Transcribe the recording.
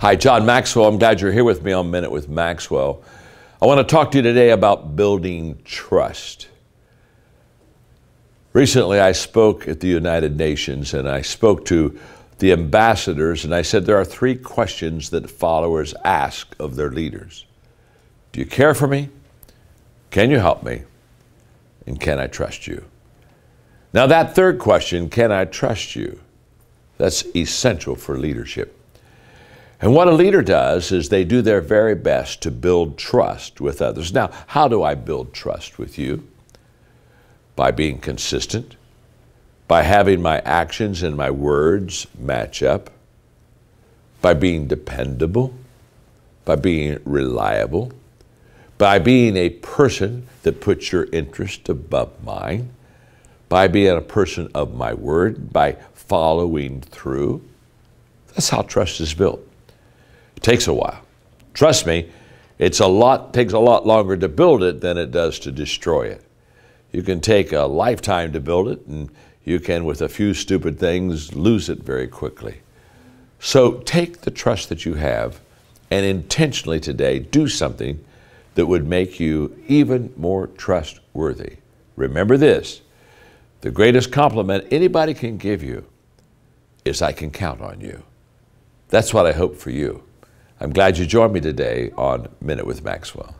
Hi, John Maxwell. I'm glad you're here with me on Minute with Maxwell. I want to talk to you today about building trust. Recently, I spoke at the United Nations and I spoke to the ambassadors, and I said there are three questions that followers ask of their leaders Do you care for me? Can you help me? And can I trust you? Now, that third question, can I trust you? That's essential for leadership. And what a leader does is they do their very best to build trust with others. Now, how do I build trust with you? By being consistent, by having my actions and my words match up, by being dependable, by being reliable, by being a person that puts your interest above mine, by being a person of my word, by following through. That's how trust is built. It takes a while. Trust me, it's a lot takes a lot longer to build it than it does to destroy it. You can take a lifetime to build it and you can with a few stupid things lose it very quickly. So take the trust that you have and intentionally today do something that would make you even more trustworthy. Remember this the greatest compliment anybody can give you is, I can count on you. That's what I hope for you. I'm glad you joined me today on Minute with Maxwell.